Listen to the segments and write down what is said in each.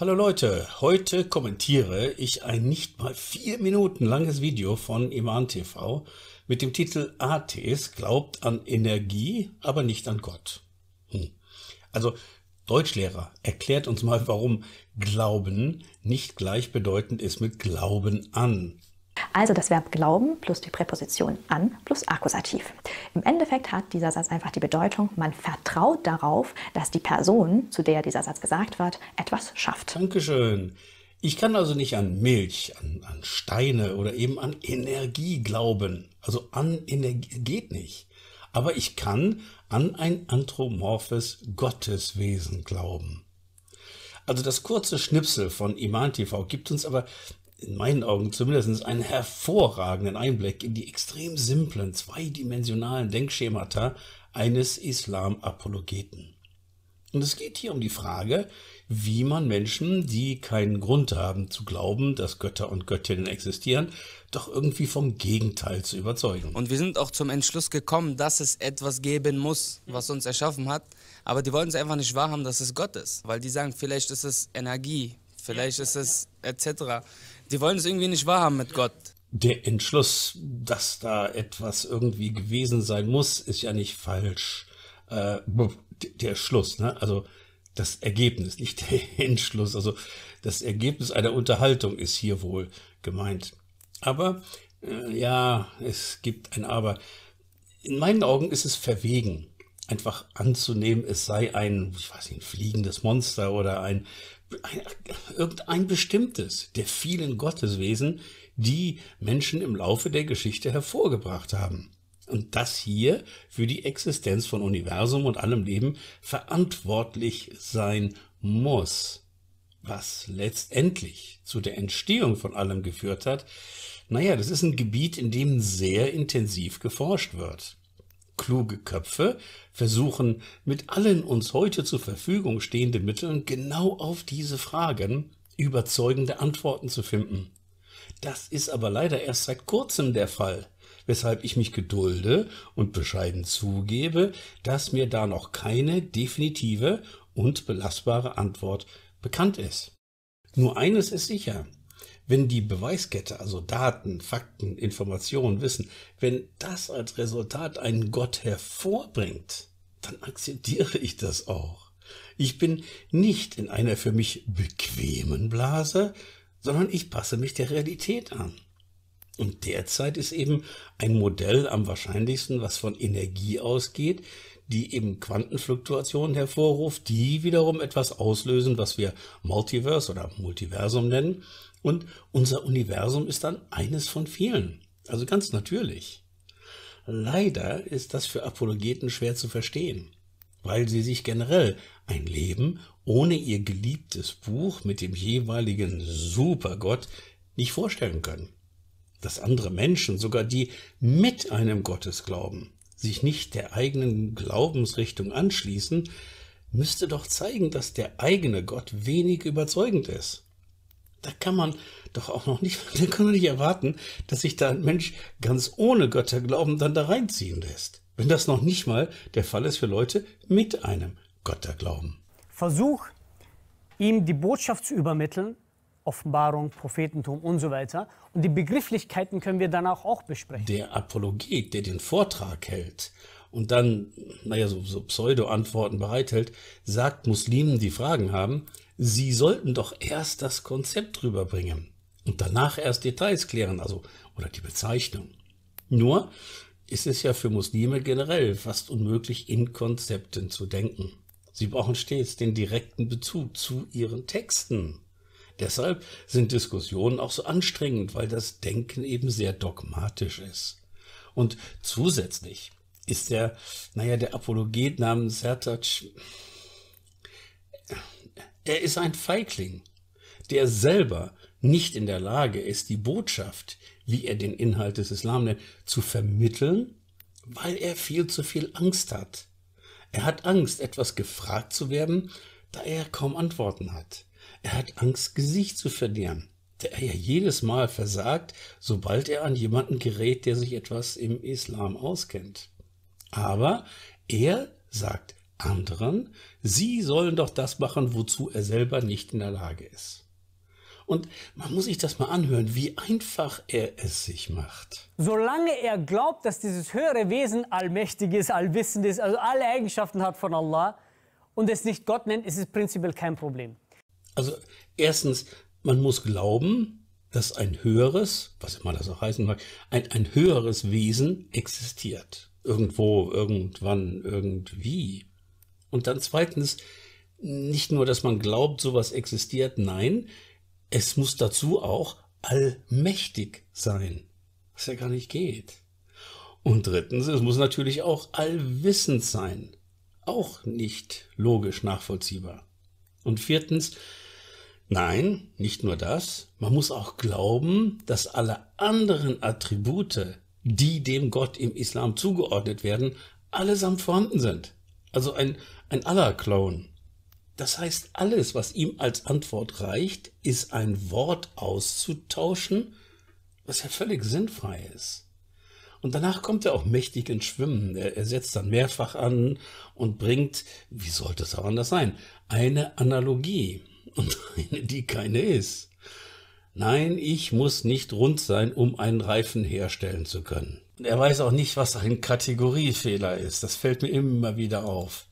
Hallo Leute, heute kommentiere ich ein nicht mal vier Minuten langes Video von Iman TV mit dem Titel Atheist glaubt an Energie, aber nicht an Gott. Hm. Also Deutschlehrer, erklärt uns mal, warum Glauben nicht gleichbedeutend ist mit Glauben an. Also das Verb glauben plus die Präposition an plus Akkusativ. Im Endeffekt hat dieser Satz einfach die Bedeutung, man vertraut darauf, dass die Person, zu der dieser Satz gesagt wird, etwas schafft. Dankeschön. Ich kann also nicht an Milch, an, an Steine oder eben an Energie glauben. Also an Energie geht nicht. Aber ich kann an ein anthropomorphes Gotteswesen glauben. Also das kurze Schnipsel von Iman TV gibt uns aber in meinen Augen zumindest einen hervorragenden Einblick in die extrem simplen, zweidimensionalen Denkschemata eines Islam-Apologeten. Und es geht hier um die Frage, wie man Menschen, die keinen Grund haben zu glauben, dass Götter und Göttinnen existieren, doch irgendwie vom Gegenteil zu überzeugen. Und wir sind auch zum Entschluss gekommen, dass es etwas geben muss, was uns erschaffen hat. Aber die wollen es einfach nicht wahrhaben, dass es Gott ist. Weil die sagen, vielleicht ist es Energie, vielleicht ist es etc. Die wollen es irgendwie nicht wahrhaben mit Gott. Der Entschluss, dass da etwas irgendwie gewesen sein muss, ist ja nicht falsch. Äh, der Schluss, ne? Also das Ergebnis, nicht der Entschluss. Also das Ergebnis einer Unterhaltung ist hier wohl gemeint. Aber äh, ja, es gibt ein Aber. In meinen Augen ist es verwegen, einfach anzunehmen, es sei ein, ich weiß nicht, ein fliegendes Monster oder ein irgendein bestimmtes der vielen Gotteswesen, die Menschen im Laufe der Geschichte hervorgebracht haben. Und das hier für die Existenz von Universum und allem Leben verantwortlich sein muss. Was letztendlich zu der Entstehung von allem geführt hat, naja, das ist ein Gebiet, in dem sehr intensiv geforscht wird. Kluge Köpfe versuchen mit allen uns heute zur Verfügung stehenden Mitteln genau auf diese Fragen überzeugende Antworten zu finden. Das ist aber leider erst seit kurzem der Fall, weshalb ich mich gedulde und bescheiden zugebe, dass mir da noch keine definitive und belastbare Antwort bekannt ist. Nur eines ist sicher, wenn die Beweiskette, also Daten, Fakten, Informationen, Wissen, wenn das als Resultat einen Gott hervorbringt, dann akzeptiere ich das auch. Ich bin nicht in einer für mich bequemen Blase, sondern ich passe mich der Realität an. Und derzeit ist eben ein Modell am wahrscheinlichsten, was von Energie ausgeht, die eben Quantenfluktuationen hervorruft, die wiederum etwas auslösen, was wir Multiverse oder Multiversum nennen, und unser Universum ist dann eines von vielen. Also ganz natürlich. Leider ist das für Apologeten schwer zu verstehen, weil sie sich generell ein Leben ohne ihr geliebtes Buch mit dem jeweiligen Supergott nicht vorstellen können. Dass andere Menschen, sogar die mit einem Gottesglauben, sich nicht der eigenen Glaubensrichtung anschließen, müsste doch zeigen, dass der eigene Gott wenig überzeugend ist. Da kann man doch auch noch nicht, da kann man nicht erwarten, dass sich da ein Mensch ganz ohne Götterglauben dann da reinziehen lässt. Wenn das noch nicht mal der Fall ist für Leute mit einem Götterglauben. Versuch, ihm die Botschaft zu übermitteln, Offenbarung, Prophetentum und so weiter. Und die Begrifflichkeiten können wir danach auch besprechen. Der Apologet, der den Vortrag hält und dann, naja, so, so Pseudo-Antworten bereithält, sagt Muslimen, die Fragen haben, sie sollten doch erst das Konzept rüberbringen und danach erst Details klären, also oder die Bezeichnung. Nur ist es ja für Muslime generell fast unmöglich, in Konzepten zu denken. Sie brauchen stets den direkten Bezug zu ihren Texten. Deshalb sind Diskussionen auch so anstrengend, weil das Denken eben sehr dogmatisch ist. Und zusätzlich ist der, naja, der Apologet namens Sertac, er ist ein Feigling, der selber nicht in der Lage ist, die Botschaft, wie er den Inhalt des Islam nennt, zu vermitteln, weil er viel zu viel Angst hat. Er hat Angst, etwas gefragt zu werden, da er kaum Antworten hat. Er hat Angst, Gesicht zu verlieren, da er ja jedes Mal versagt, sobald er an jemanden gerät, der sich etwas im Islam auskennt. Aber er sagt anderen, sie sollen doch das machen, wozu er selber nicht in der Lage ist. Und man muss sich das mal anhören, wie einfach er es sich macht. Solange er glaubt, dass dieses höhere Wesen allmächtig ist, allwissend ist, also alle Eigenschaften hat von Allah und es nicht Gott nennt, ist es prinzipiell kein Problem. Also erstens, man muss glauben, dass ein höheres, was immer das auch heißen mag, ein, ein höheres Wesen existiert irgendwo, irgendwann, irgendwie. Und dann zweitens, nicht nur, dass man glaubt, sowas existiert, nein, es muss dazu auch allmächtig sein, was ja gar nicht geht. Und drittens, es muss natürlich auch allwissend sein, auch nicht logisch nachvollziehbar. Und viertens, nein, nicht nur das, man muss auch glauben, dass alle anderen Attribute die dem Gott im Islam zugeordnet werden, allesamt vorhanden sind. Also ein, ein allah clown Das heißt, alles, was ihm als Antwort reicht, ist ein Wort auszutauschen, was ja völlig sinnfrei ist. Und danach kommt er auch mächtig ins Schwimmen. Er, er setzt dann mehrfach an und bringt, wie sollte es auch anders sein, eine Analogie und eine, die keine ist. Nein, ich muss nicht rund sein, um einen Reifen herstellen zu können. Und er weiß auch nicht, was ein Kategoriefehler ist. Das fällt mir immer wieder auf.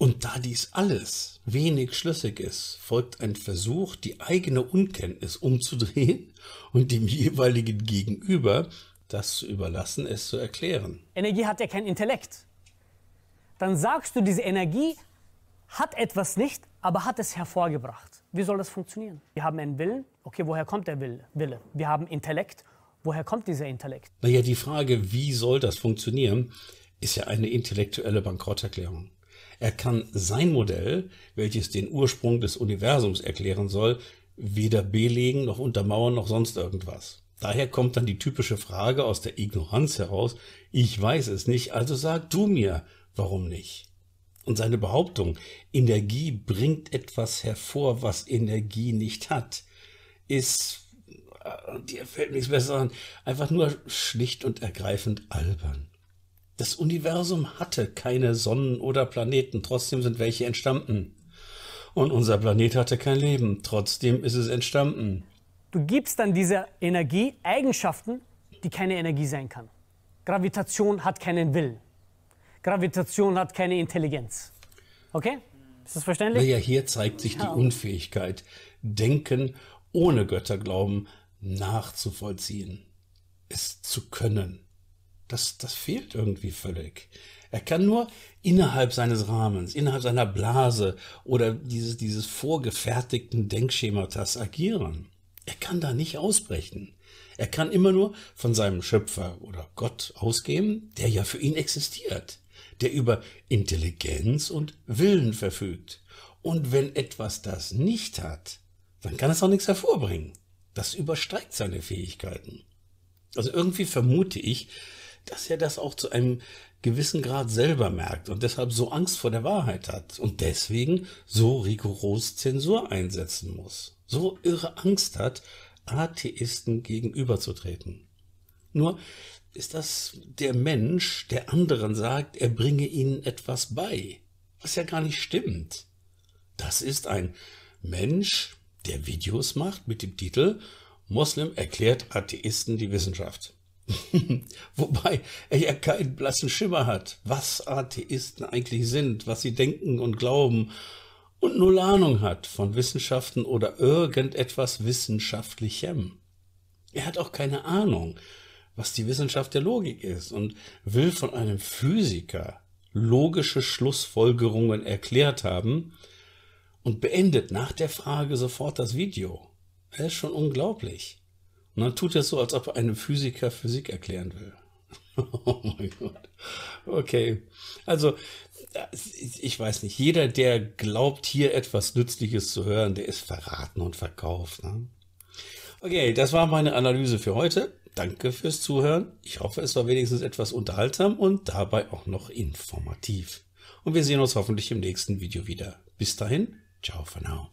Und da dies alles wenig schlüssig ist, folgt ein Versuch, die eigene Unkenntnis umzudrehen und dem jeweiligen Gegenüber das zu überlassen, es zu erklären. Energie hat ja kein Intellekt. Dann sagst du, diese Energie hat etwas nicht, aber hat es hervorgebracht. Wie soll das funktionieren? Wir haben einen Willen. Okay, woher kommt der Wille? Wir haben Intellekt. Woher kommt dieser Intellekt? Naja, die Frage, wie soll das funktionieren, ist ja eine intellektuelle Bankrotterklärung. Er kann sein Modell, welches den Ursprung des Universums erklären soll, weder belegen noch untermauern noch sonst irgendwas. Daher kommt dann die typische Frage aus der Ignoranz heraus, ich weiß es nicht, also sag du mir, warum nicht? Und seine Behauptung, Energie bringt etwas hervor, was Energie nicht hat, ist, äh, dir fällt nichts besser an, einfach nur schlicht und ergreifend albern. Das Universum hatte keine Sonnen oder Planeten, trotzdem sind welche entstanden. Und unser Planet hatte kein Leben, trotzdem ist es entstanden. Du gibst dann dieser Energie Eigenschaften, die keine Energie sein kann. Gravitation hat keinen Willen. Gravitation hat keine Intelligenz. Okay? Ist das verständlich? Naja, hier zeigt sich die Unfähigkeit, Denken ohne Götterglauben nachzuvollziehen, es zu können. Das, das fehlt irgendwie völlig. Er kann nur innerhalb seines Rahmens, innerhalb seiner Blase oder dieses, dieses vorgefertigten Denkschematas agieren. Er kann da nicht ausbrechen. Er kann immer nur von seinem Schöpfer oder Gott ausgehen, der ja für ihn existiert der über Intelligenz und Willen verfügt. Und wenn etwas das nicht hat, dann kann es auch nichts hervorbringen. Das übersteigt seine Fähigkeiten. Also irgendwie vermute ich, dass er das auch zu einem gewissen Grad selber merkt und deshalb so Angst vor der Wahrheit hat und deswegen so rigoros Zensur einsetzen muss, so irre Angst hat, Atheisten gegenüberzutreten. Nur ist das der Mensch, der anderen sagt, er bringe ihnen etwas bei, was ja gar nicht stimmt. Das ist ein Mensch, der Videos macht mit dem Titel Moslem erklärt Atheisten die Wissenschaft. Wobei er ja keinen blassen Schimmer hat, was Atheisten eigentlich sind, was sie denken und glauben und null Ahnung hat von Wissenschaften oder irgendetwas Wissenschaftlichem. Er hat auch keine Ahnung, was die Wissenschaft der Logik ist und will von einem Physiker logische Schlussfolgerungen erklärt haben und beendet nach der Frage sofort das Video. Das ist schon unglaublich. Und dann tut er so, als ob er einem Physiker Physik erklären will. oh mein Gott. Okay. Also, ich weiß nicht, jeder, der glaubt, hier etwas Nützliches zu hören, der ist verraten und verkauft. Ne? Okay, das war meine Analyse für heute danke fürs Zuhören. Ich hoffe, es war wenigstens etwas unterhaltsam und dabei auch noch informativ. Und wir sehen uns hoffentlich im nächsten Video wieder. Bis dahin, ciao for now.